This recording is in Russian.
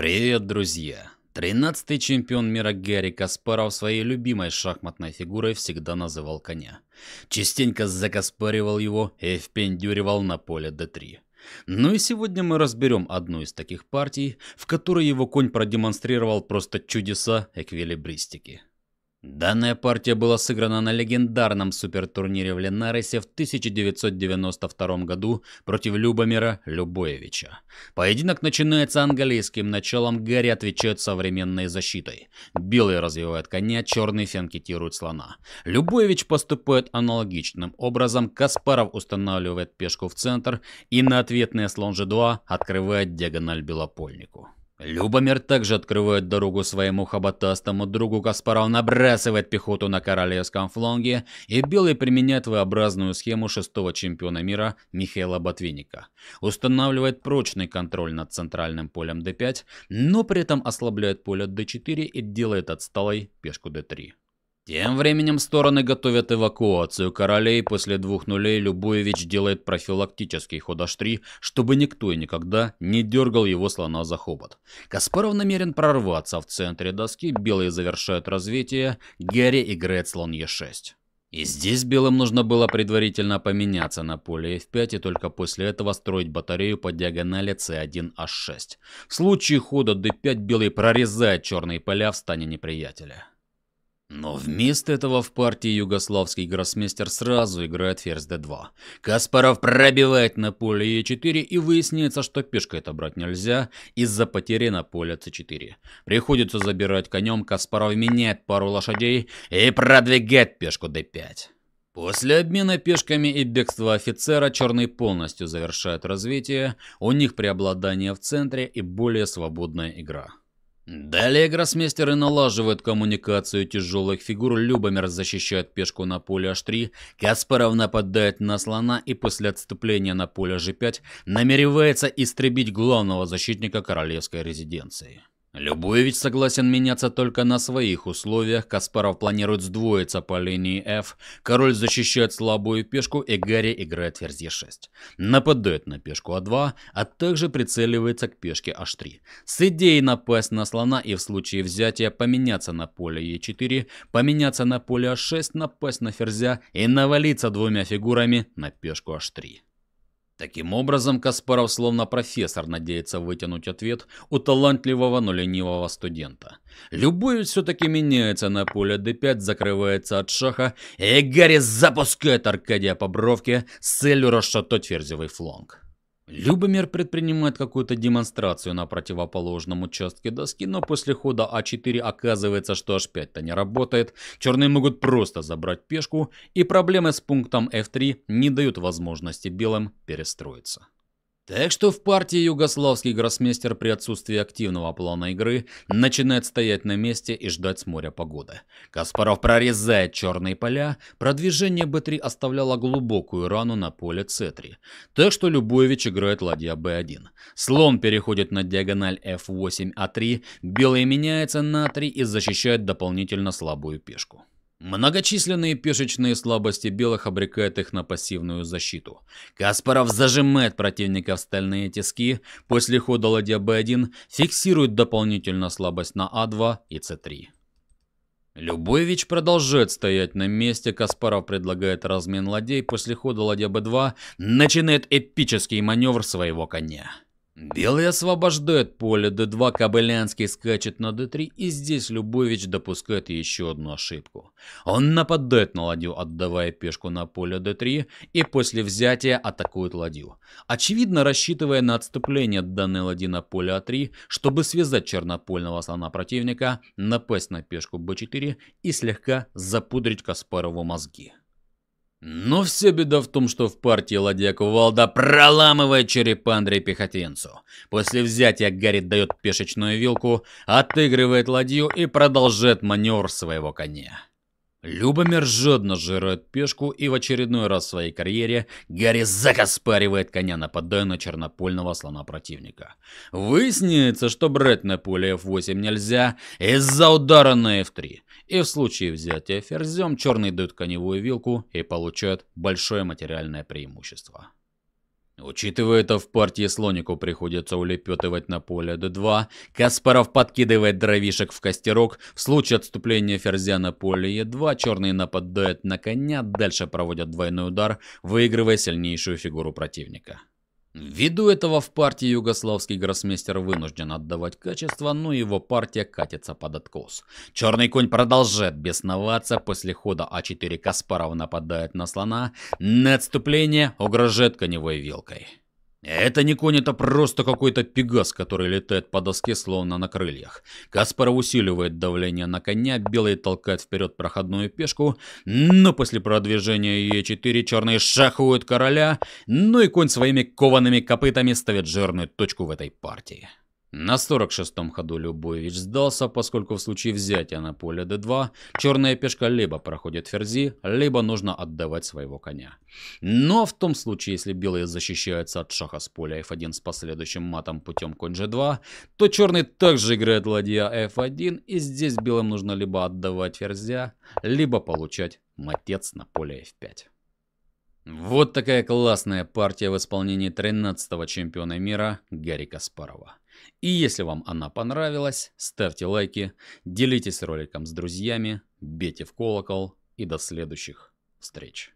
Привет, друзья! Тринадцатый чемпион мира Гарри Каспаров своей любимой шахматной фигурой всегда называл коня. Частенько закаспаривал его и впендюривал на поле d3. Ну и сегодня мы разберем одну из таких партий, в которой его конь продемонстрировал просто чудеса эквилибристики. Данная партия была сыграна на легендарном супертурнире в Ленаресе в 1992 году против Любомира Любоевича. Поединок начинается английским началом, Гарри отвечает современной защитой. Белый развивает коня, черный фенкетирует слона. Любоевич поступает аналогичным образом, Каспаров устанавливает пешку в центр и на ответный слон g2 открывает диагональ белопольнику. Любомир также открывает дорогу своему хоботастому другу Каспаров набрасывает пехоту на королевском фланге, и Белый применяет V-образную схему шестого чемпиона мира Михаила Ботвинника. Устанавливает прочный контроль над центральным полем D5, но при этом ослабляет поле D4 и делает отсталой пешку D3. Тем временем стороны готовят эвакуацию королей. После двух нулей Любоевич делает профилактический ход H3, чтобы никто и никогда не дергал его слона за хобот. Каспаров намерен прорваться в центре доски, белые завершают развитие, Герри играет слон Е6. И здесь белым нужно было предварительно поменяться на поле f5 и только после этого строить батарею по диагонали c1h6. В случае хода d5 белый прорезает черные поля в стане неприятеля. Но вместо этого в партии югославский гроссмейстер сразу играет ферзь d2. Каспаров пробивает на поле e4 и выясняется, что пешка это брать нельзя из-за потери на поле c4. Приходится забирать конем, Каспаров меняет пару лошадей и продвигает пешку d5. После обмена пешками и бегства офицера черные полностью завершают развитие, у них преобладание в центре и более свободная игра. Далее гроссмейстеры налаживают коммуникацию тяжелых фигур, Любомир защищает пешку на поле h3, Каспаров нападает на слона и после отступления на поле g5 намеревается истребить главного защитника королевской резиденции. Любой ведь согласен меняться только на своих условиях. Каспаров планирует сдвоиться по линии F. Король защищает слабую пешку, и Гарри играет ферзь Е6. Нападает на пешку А2, а также прицеливается к пешке H3. С идеей напасть на слона и в случае взятия поменяться на поле Е4, поменяться на поле H6, напасть на ферзя и навалиться двумя фигурами на пешку H3. Таким образом, Каспаров словно профессор надеется вытянуть ответ у талантливого, но ленивого студента. Любовь все-таки меняется на поле d5, закрывается от шаха, и Гарри запускает Аркадия по бровке с целью расшатать ферзевый фланг. Любомир предпринимает какую-то демонстрацию на противоположном участке доски, но после хода А4 оказывается, что H5-то не работает. Черные могут просто забрать пешку, и проблемы с пунктом F3 не дают возможности белым перестроиться. Так что в партии югославский гроссмейстер при отсутствии активного плана игры начинает стоять на месте и ждать с моря погоды. Каспаров прорезает черные поля, продвижение b3 оставляло глубокую рану на поле c3. Так что Любович играет ладья b1. Слон переходит на диагональ f8a3, а белый меняется на 3 и защищает дополнительно слабую пешку. Многочисленные пешечные слабости белых обрекают их на пассивную защиту. Каспаров зажимает противника в стальные тиски, после хода ладья b1 фиксирует дополнительно слабость на а2 и c3. Любович продолжает стоять на месте, Каспаров предлагает размен ладей, после хода ладья b2 начинает эпический маневр своего коня. Белый освобождает поле, d2 Кобылянский скачет на d3, и здесь Любович допускает еще одну ошибку. Он нападает на ладью, отдавая пешку на поле d3, и после взятия атакует ладью. Очевидно, рассчитывая на отступление данной ладьи на поле a3, а чтобы связать чернопольного слона противника, напасть на пешку b4 и слегка запудрить Каспарову мозги. Но вся беда в том, что в партии ладья Кувалда проламывает череп Андрея Пехотинцу. После взятия Гарри дает пешечную вилку, отыгрывает ладью и продолжает маневр своего коня. Любомир жадно жирает пешку и в очередной раз в своей карьере Гарри закоспаривает коня, нападая на чернопольного слона противника. Выясняется, что брать на поле F8 нельзя из-за удара на F3. И в случае взятия ферзем черный дают коневую вилку и получает большое материальное преимущество. Учитывая это, в партии слонику приходится улепетывать на поле d2. Каспаров подкидывает дровишек в костерок. В случае отступления ферзя на поле e2, черные нападают на коня, дальше проводят двойной удар, выигрывая сильнейшую фигуру противника. Ввиду этого в партии югославский гроссмейстер вынужден отдавать качество, но его партия катится под откос. Черный конь продолжает бесноваться, после хода А4 Каспаров нападает на слона, на отступление угрожает коневой вилкой. Это не конь, это просто какой-то пегас, который летает по доске, словно на крыльях. Каспаров усиливает давление на коня, белый толкает вперед проходную пешку, но после продвижения Е4 черные шахуют короля, ну и конь своими коваными копытами ставит жирную точку в этой партии. На 46-м ходу Любович сдался, поскольку в случае взятия на поле d2 черная пешка либо проходит ферзи, либо нужно отдавать своего коня. Но в том случае, если белые защищаются от шаха с поля f1 с последующим матом путем конь g2, то черный также играет ладья f1 и здесь белым нужно либо отдавать ферзя, либо получать матец на поле f5. Вот такая классная партия в исполнении 13-го чемпиона мира Гарри Каспарова. И если вам она понравилась, ставьте лайки, делитесь роликом с друзьями, бейте в колокол и до следующих встреч.